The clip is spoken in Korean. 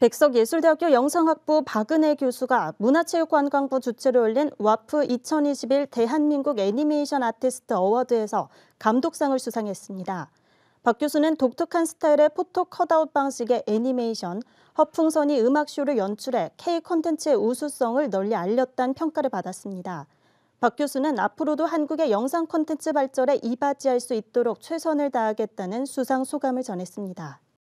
백석예술대학교 영상학부 박은혜 교수가 문화체육관광부 주최로 열린 와프 2021 대한민국 애니메이션 아티스트 어워드에서 감독상을 수상했습니다. 박 교수는 독특한 스타일의 포토 컷아웃 방식의 애니메이션, 허풍선이 음악쇼를 연출해 K 컨텐츠의 우수성을 널리 알렸다는 평가를 받았습니다. 박 교수는 앞으로도 한국의 영상 컨텐츠 발전에 이바지할 수 있도록 최선을 다하겠다는 수상 소감을 전했습니다.